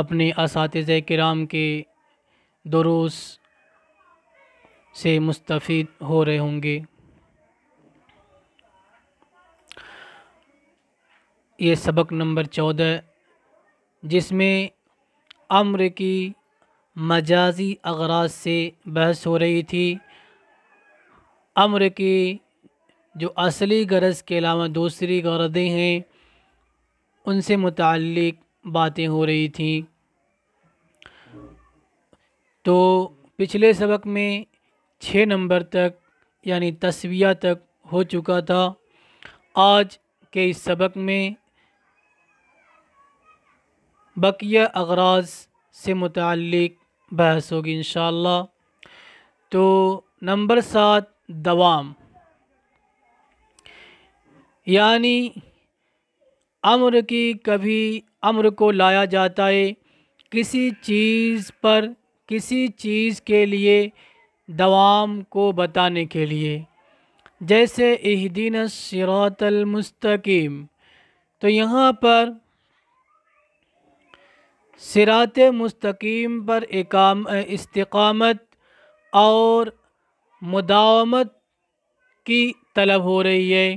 अपने इस कराम के दरूस से मुस्तफ़ हो रहे होंगे ये सबक नंबर चौदह जिसमें अम्र की मजाजी अगराज से बहस हो रही थी अम्र की जो असली गरज के अलावा दूसरी गरजें हैं उनसे मुतक बातें हो रही थी तो पिछले सबक में छः नंबर तक यानी तस्विया तक हो चुका था आज के इस सबक में बकिया अगराज से मुतक बहस होगी इन तो नंबर सात दवाम यानी अम्र की कभी अम्र को लाया जाता है किसी चीज़ पर किसी चीज़ के लिए दवाम को बताने के लिए जैसे इहदीन सिरातलमस्तकीम तो यहाँ पर सिरात मुस्तकीम पर एकाम इस्तकामत और मुदावमत की तलब हो रही है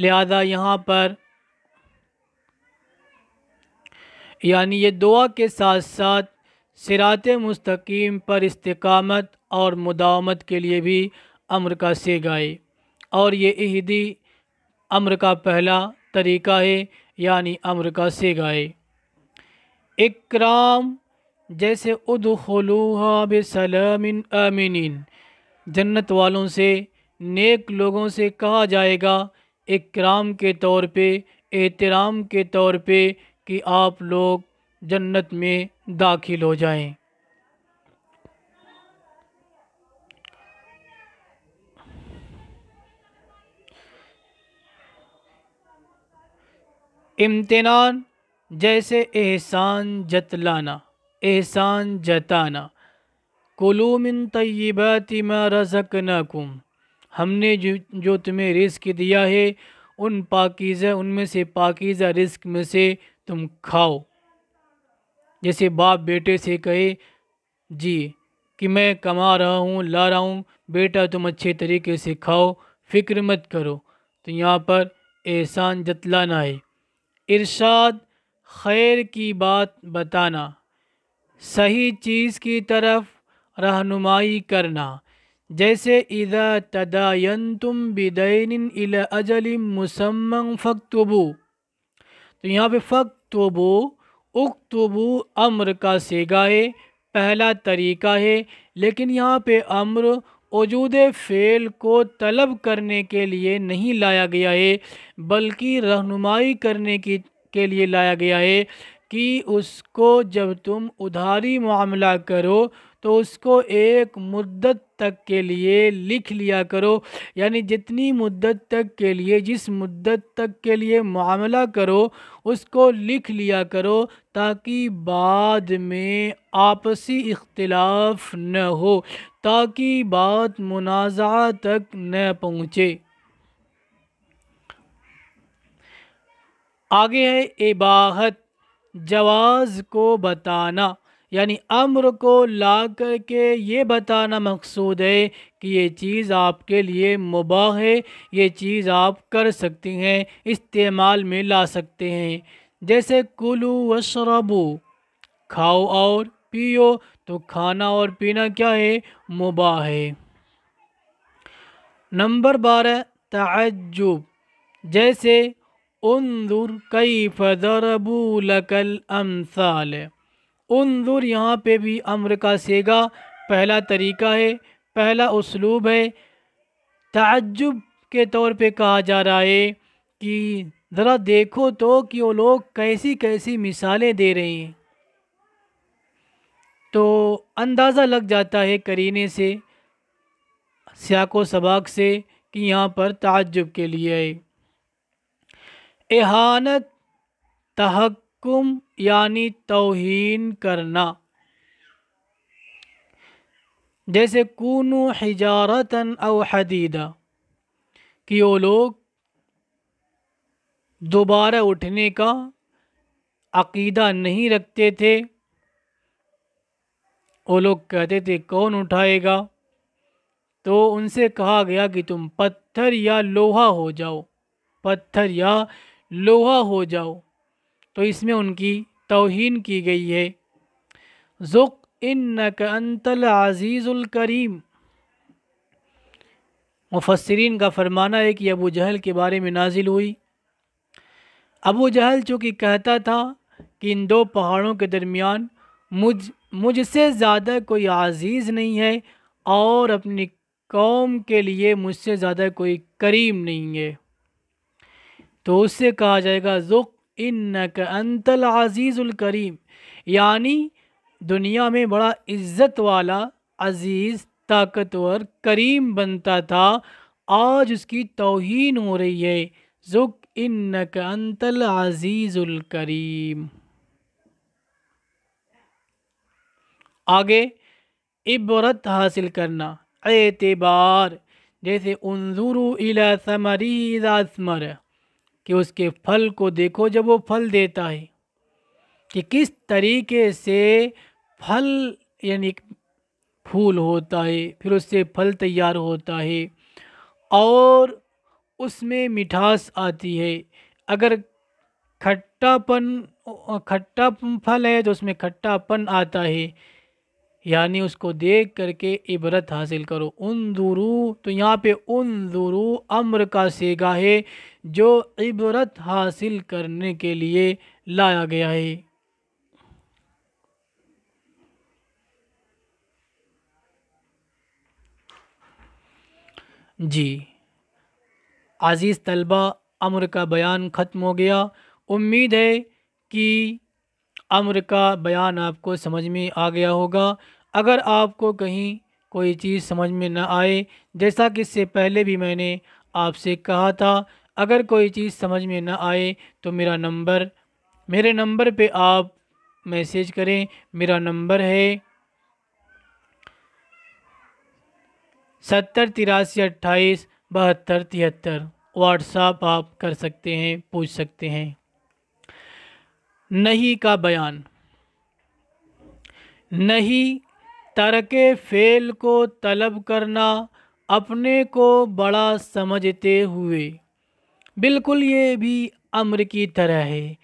लिहाजा यहाँ पर यानी ये दुआ के साथ साथ सिरात मस्तकीम पर इस्तकामत और मुदामत के लिए भी अम्र का से गाए और ये इहदी अम्र का पहला तरीका है यानी अम्र का से गाए इकराम जैसे उदलूहा बसलमिन अमिन जन्नत वालों से नेक लोगों से कहा जाएगा इकराम के तौर पे एहतराम के तौर पे कि आप लोग जन्नत में दाखिल हो जाएं। इम्तिनान जैसे एहसान जतलाना एहसान जताना कुलूमिन तय्यबाति मा रज़कनाकुम हमने जो जो तुम्हें रिस्क दिया है उन पाकिज़ा उनमें से पाकिज़ा रिस्क में से तुम खाओ जैसे बाप बेटे से कहे जी कि मैं कमा रहा हूँ ला रहा हूँ बेटा तुम अच्छे तरीके से खाओ फिक्र मत करो तो यहाँ पर एहसान जतलाना है इरशाद खैर की बात बताना सही चीज़ की तरफ रहनुमाई करना जैसे इदा तदायन तुम बिदैन अजल मुसम फ़क्तबू तो यहाँ पे फ़क्तबू उक्तबू अम्र का सेगा है पहला तरीका है लेकिन यहाँ पे अम्र वजूद फ़ेल को तलब करने के लिए नहीं लाया गया है बल्कि रहनुमाई करने की के लिए लाया गया है कि उसको जब तुम उधारी मामला करो तो उसको एक मुद्दत तक के लिए लिख लिया करो यानी जितनी मुद्दत तक के लिए जिस मुद्दत तक के लिए मामला करो उसको लिख लिया करो ताकि बाद में आपसी इख्तलाफ़ न हो ताकि बात मुनाज़ा तक न पहुँचे आगे है इबाहत जवाज़ को बताना यानी अम्र को ला कर के ये बताना मकसूद है कि ये चीज़ आपके लिए मुबा है ये चीज़ आप कर सकती हैं इस्तेमाल में ला सकते हैं जैसे कुलू शराबू खाओ और पियो तो खाना और पीना क्या है मुबा है नंबर बारह तजुब जैसे उन्दुर कई फदरबू लकल अमसाल दूर यहाँ पे भी अम्र का सेगा पहला तरीका है पहला उसलूब है तजुब के तौर पे कहा जा रहा है कि ज़रा देखो तो कि वो लोग कैसी कैसी मिसालें दे रहे हैं तो अंदाज़ा लग जाता है करीने से सियाको सबाक से कि यहाँ पर तजुब के लिए है एहानत तहक तहक्कुम यानी तोहन करना जैसे कूनु हिजारतन अव कि वो लोग दोबारा उठने का अकीदा नहीं रखते थे वो लोग कहते थे कौन उठाएगा तो उनसे कहा गया कि तुम पत्थर या लोहा हो जाओ पत्थर या लोहा हो जाओ तो इसमें उनकी तोहन की गई है ज़ुक इन आजीजुल करीम मुफसरीन का फरमाना है कि अबू जहल के बारे में नाजिल हुई अबू जहल चूँकि कहता था कि इन दो पहाड़ों के दरमियान मुझ मुझसे ज़्यादा कोई आज़ीज़ नहीं है और अपनी कौम के लिए मुझसे ज़्यादा कोई करीम नहीं है तो उससे कहा जाएगा ज़ुक इन अंतल अंतल करीम यानी दुनिया में बड़ा इज़्ज़त वाला अज़ीज़ ताकतवर करीम बनता था आज उसकी तोहन हो रही है जुक इन अंतल अंतल करीम आगे इबरत हासिल करना एतबार जैसे उनजुरु इला समरी समर कि उसके फल को देखो जब वो फल देता है कि किस तरीके से फल यानी फूल होता है फिर उससे फल तैयार होता है और उसमें मिठास आती है अगर खट्टापन खट्टा फल है तो उसमें खट्टापन आता है यानी उसको देख करके इबरत हासिल करो उन दुरू तो यहाँ पे उन दुरू अम्र का सेगा है जो इबरत हासिल करने के लिए लाया गया है जी आज़ीज़ तलबा अम्र का बयान ख़त्म हो गया उम्मीद है कि अम्र का बयान आपको समझ में आ गया होगा अगर आपको कहीं कोई चीज़ समझ में ना आए जैसा कि इससे पहले भी मैंने आपसे कहा था अगर कोई चीज़ समझ में ना आए तो मेरा नंबर मेरे नंबर पे आप मैसेज करें मेरा नंबर है सत्तर तिरासी अट्ठाईस बहत्तर तिहत्तर व्हाट्सएप आप कर सकते हैं पूछ सकते हैं नहीं का बयान नहीं तरक फ़ेल को तलब करना अपने को बड़ा समझते हुए बिल्कुल ये भी अम्र की तरह है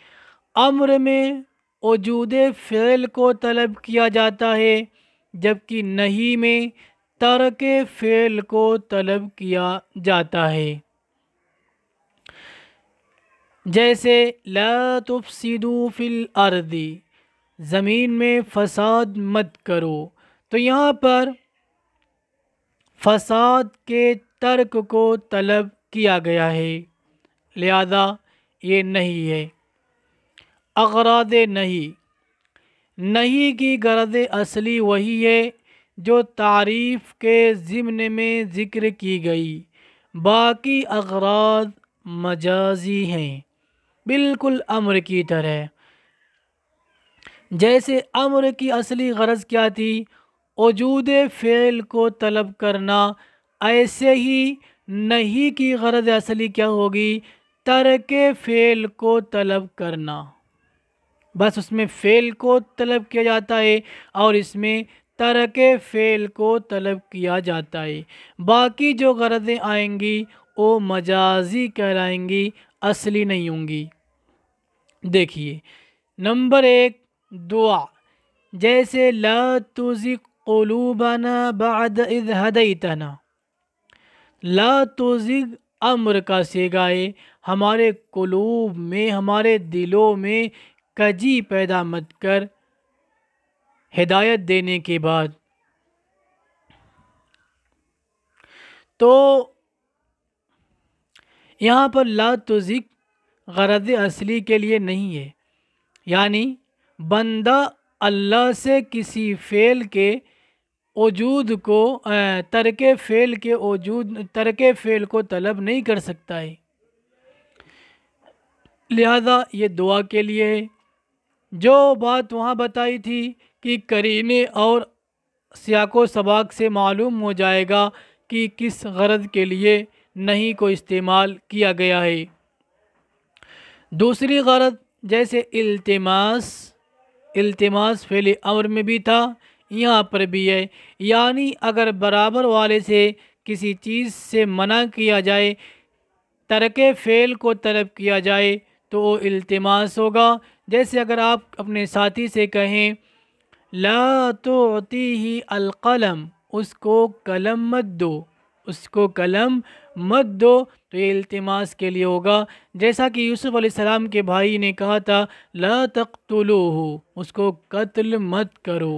अम्र में वजूद फ़ेल को तलब किया जाता है जबकि नहीं में तरक फ़ेल को तलब किया जाता है जैसे ला अर्दी ज़मीन में फ़साद मत करो तो यहाँ पर फ़साद के तर्क को तलब किया गया है लिहाजा ये नहीं है अगराद नहीं नहीं की गरज असली वही है जो तारीफ़ के ज़िमन में ज़िक्र की गई बाकी अगराद मजाजी हैं बिल्कुल अमर की तरह जैसे अमर की असली गरज़ क्या थी वजूद फ़ेल को तलब करना ऐसे ही नहीं की गरज़ असली क्या होगी तरक फ़ेल को तलब करना बस उसमें फ़ेल को तलब किया जाता है और इसमें तरक फ़ेल को तलब किया जाता है बाकी जो गर्जें आएंगी वो मजाजी कहलाएंगी असली नहीं होंगी देखिए नंबर एक दुआ जैसे ला बद कलूबाना बाद हदईतना ला तुजिग अम्र का सेगाए हमारे कलूब में हमारे दिलों में कजी पैदा मत कर हिदायत देने के बाद तो यहाँ पर ला गरज असली के लिए नहीं है यानी बंदा अल्लाह से किसी फ़ेल के वजूद को तर्क फ़ेल के वजूद तर्क फ़ेल को तलब नहीं कर सकता है लिहाजा ये दुआ के लिए है जो बात वहाँ बताई थी कि करीने और सियाको सबाक से मालूम हो जाएगा कि किस गरज के लिए नहीं को इस्तेमाल किया गया है दूसरी गरज जैसे अल्तमास अल्तमास फैले अमर में भी था यहाँ पर भी है यानी अगर बराबर वाले से किसी चीज़ से मना किया जाए तरक फ़ेल को तलब किया जाए तो वो अल्तमास होगा जैसे अगर आप अपने साथी से कहें ला तो ही अलकलम उसको कलम मत दो उसको कलम मत दो तो ये इल्तिमास के लिए होगा जैसा कि यूसुफ़ सलाम के भाई ने कहा था ला तख्तलो हो उसको कत्ल मत करो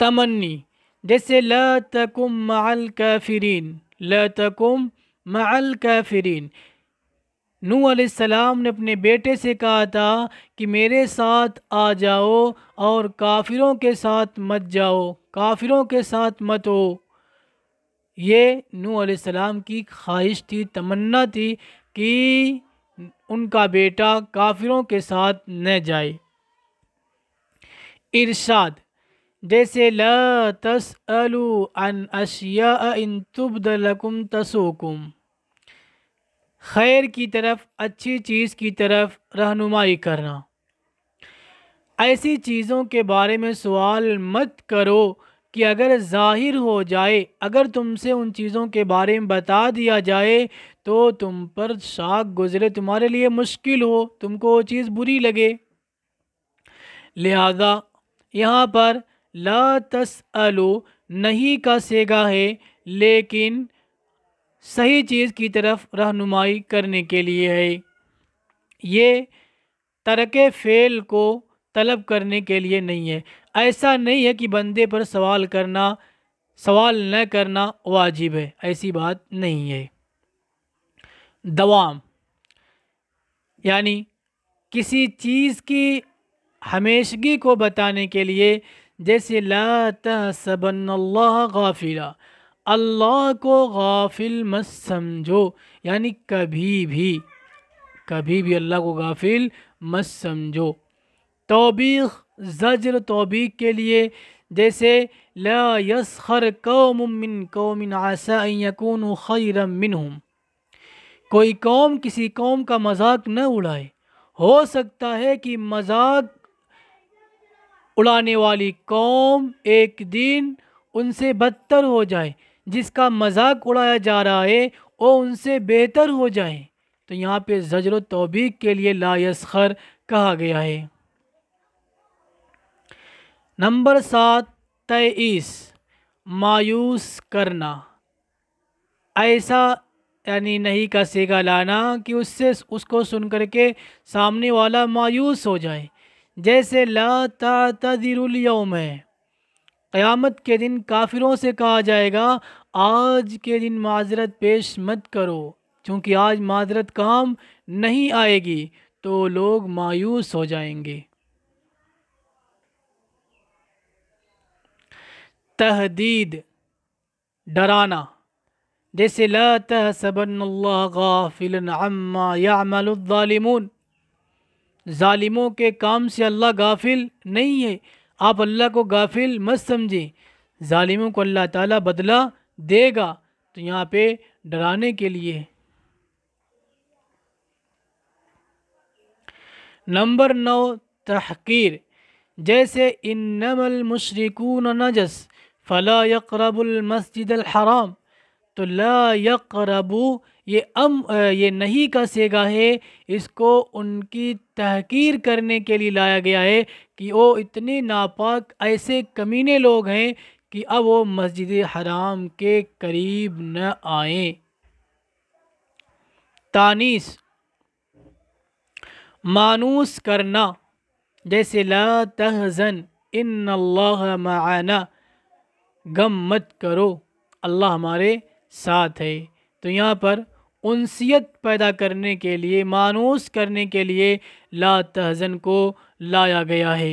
तमन्नी जैसे ल तकुम माल काफिरीन ला तकुम माल काफिरीन नू सलाम ने अपने बेटे से कहा था कि मेरे साथ आ जाओ और काफिरों के साथ मत जाओ काफिरों के साथ मत हो ये नू सलाम की ख्वाहिश थी तमन्ना थी कि उनका बेटा काफिरों के साथ न जाए इरशाद जैसे ल तस अलू अन अशिया इन तुबदलकुम तसोकुम खैर की तरफ अच्छी चीज़ की तरफ रहनुमाई करना ऐसी चीज़ों के बारे में सवाल मत करो कि अगर ज़ाहिर हो जाए अगर तुमसे उन चीज़ों के बारे में बता दिया जाए तो तुम पर शाक गुज़रे तुम्हारे लिए मुश्किल हो तुमको वो चीज़ बुरी लगे लिहाजा यहाँ पर ला तस अलो नहीं का सेगा है लेकिन सही चीज़ की तरफ रहनुमाई करने के लिए है ये तरक फ़ेल को तलब करने के लिए नहीं है ऐसा नहीं है कि बंदे पर सवाल करना सवाल न करना वाजिब है ऐसी बात नहीं है दवाम यानी किसी चीज़ की हमेशगी को बताने के लिए जैसे ला गाफिला अल्लाह को गाफिल मत समझो यानी कभी भी कभी भी अल्लाह को गाफिल मत समझो तोबीख जजर तोबीक के लिए जैसे लसखर यसखर कौम कौमिन आसा यकून खैरम हम कोई कौम किसी कौम का मजाक न उड़ाए हो सकता है कि मजाक उड़ाने वाली कौम एक दिन उनसे बदतर हो जाए जिसका मजाक उड़ाया जा रहा है वो उनसे बेहतर हो जाए तो यहाँ पे जजर तोबीक के लिए लायसखर कहा गया है नंबर सात तेईस मायूस करना ऐसा यानी नहीं का सेगा लाना कि उससे उसको सुन कर के सामने वाला मायूस हो जाए जैसे ला तदिरयम है क़यामत के दिन काफिरों से कहा जाएगा आज के दिन माजरत पेश मत करो क्योंकि आज माजरत काम नहीं आएगी तो लोग मायूस हो जाएंगे तहदीद डराना जैसे लत तहसबन्ल्ला गाफिलन ालिमों के काम से अल्लाह गाफिल नहीं है आप अल्लाह को गाफिल मत समझें ालिमों को अल्लाह ताला बदला देगा तो यहाँ पे डराने के लिए नंबर नौ तहकीर जैसे इन्नमल मुशरकून नजस फ़ला यकरबुलमसजिदलहराम तो ला यकरबू ये अम ये नहीं का सेगा है इसको उनकी तहकीर करने के लिए लाया गया है कि वो इतने नापाक ऐसे कमीने लोग हैं कि अब वो मस्जिद हराम के करीब न आए तानीस मानूस करना जैसे ला तहज़न इन अल्लाह गम मत करो अल्लाह हमारे साथ है तो यहाँ पर उनसीत पैदा करने के लिए मानूस करने के लिए ला तहजन को लाया गया है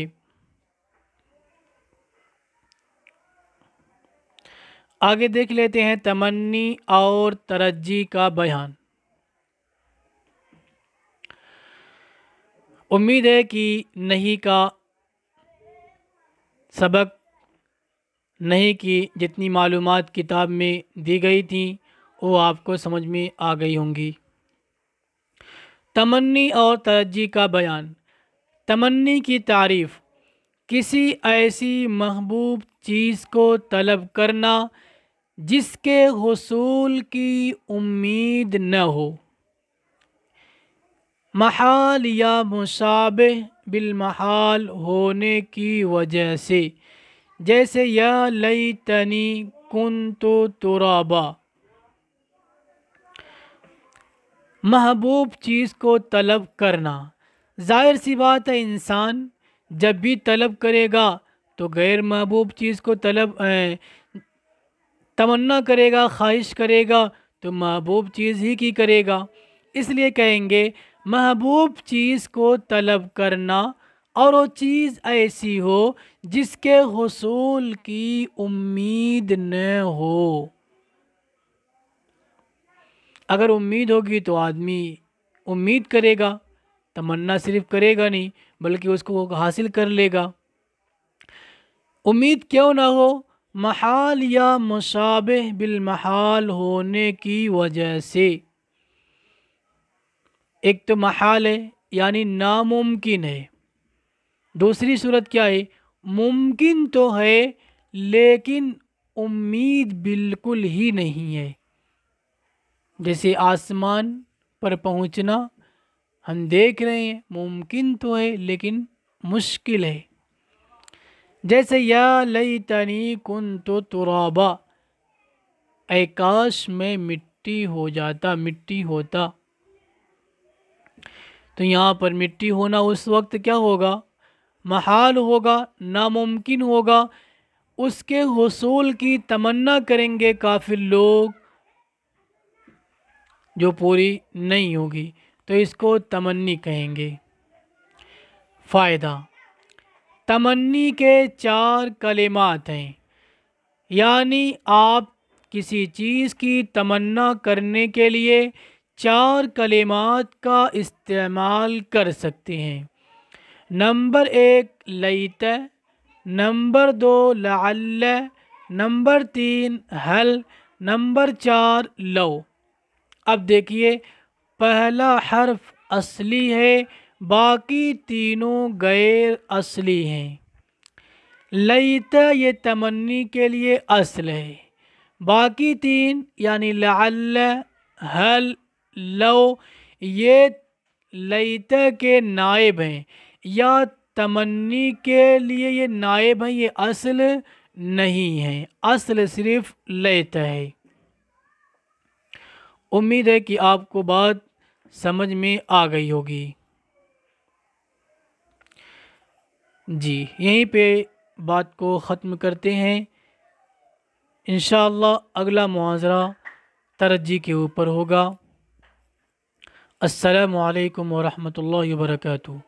आगे देख लेते हैं तमन्नी और तरजी का बयान उम्मीद है कि नहीं का सबक नहीं कि जितनी मालूम किताब में दी गई थी वो आपको समझ में आ गई होंगी तमन्नी और तरजी का बयान तमन्नी की तारीफ़ किसी ऐसी महबूब चीज़ को तलब करना जिसके हसूल की उम्मीद न हो महाल या मुशाब बिलमहाल होने की वजह से जैसे या लई तनी कन तो तुराबा महबूब चीज़ को तलब करना ज़ाहिर सी बात है इंसान जब भी तलब करेगा तो गैर महबूब चीज़ को तलब तमन्ना करेगा ख्वाहिश करेगा तो महबूब चीज़ ही की करेगा इसलिए कहेंगे महबूब चीज़ को तलब करना और वो चीज़ ऐसी हो जिसके हसूल की उम्मीद न हो अगर उम्मीद होगी तो आदमी उम्मीद करेगा तमन्ना सिर्फ करेगा नहीं बल्कि उसको हासिल कर लेगा उम्मीद क्यों ना हो महाल या मशाब बिलमहाल होने की वजह से एक तो महाल है यानी नामुमकिन है दूसरी सूरत क्या है मुमकिन तो है लेकिन उम्मीद बिल्कुल ही नहीं है जैसे आसमान पर पहुंचना हम देख रहे हैं मुमकिन तो है लेकिन मुश्किल है जैसे या लई तनी कन तो तुराबा आकाश में मिट्टी हो जाता मिट्टी होता तो यहाँ पर मिट्टी होना उस वक्त क्या होगा महाल होगा नामुमकिन होगा उसके हसूल की तमन्ना करेंगे काफ़ी लोग जो पूरी नहीं होगी तो इसको तमन्नी कहेंगे फ़ायदा तमन्नी के चार कलेमात हैं यानी आप किसी चीज़ की तमन्ना करने के लिए चार कलेमात का इस्तेमाल कर सकते हैं नंबर एक लईत नंबर दो लाल नंबर तीन हल नंबर चार लो अब देखिए पहला हर्फ असली है बाकी तीनों गैर असली हैं लईत ये तमन्नी के लिए असल है बाकी तीन यानी लाल हल लो ये लईत के नायब हैं या तमन्नी के लिए ये नायब है ये असल नहीं है असल सिर्फ लैत है उम्मीद है कि आपको बात समझ में आ गई होगी जी यहीं पे बात को ख़त्म करते हैं इन अगला मुआजरा तरजी के ऊपर होगा असलकम वरहमल वर्का